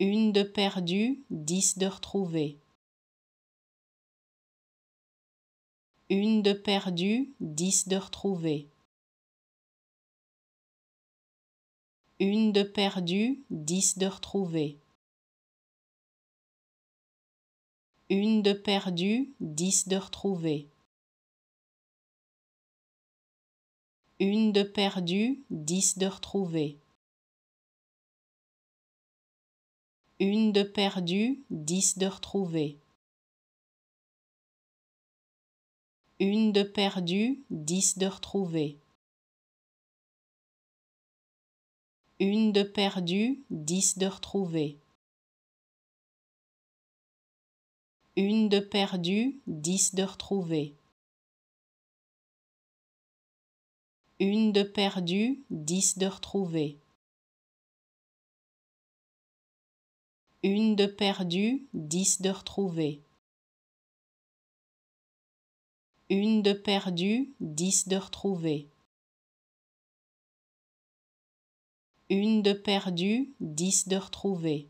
Une de perdue, dix de retrouvée. Une de perdue, dix de retrouvée. Une de perdue, dix de retrouvée. Une de perdue, dix de retrouvée. Une de perdue, dix de retrouvée. Une de perdue, dix de retrouvée. Une de perdue, dix de retrouvée. Une de perdue, dix de retrouvée. Une de perdue, dix de retrouvée. Une de perdue, dix de retrouvée. Une de perdue, dix de retrouvée. Une de perdue, dix de retrouvée. Une de perdue, dix de retrouvée.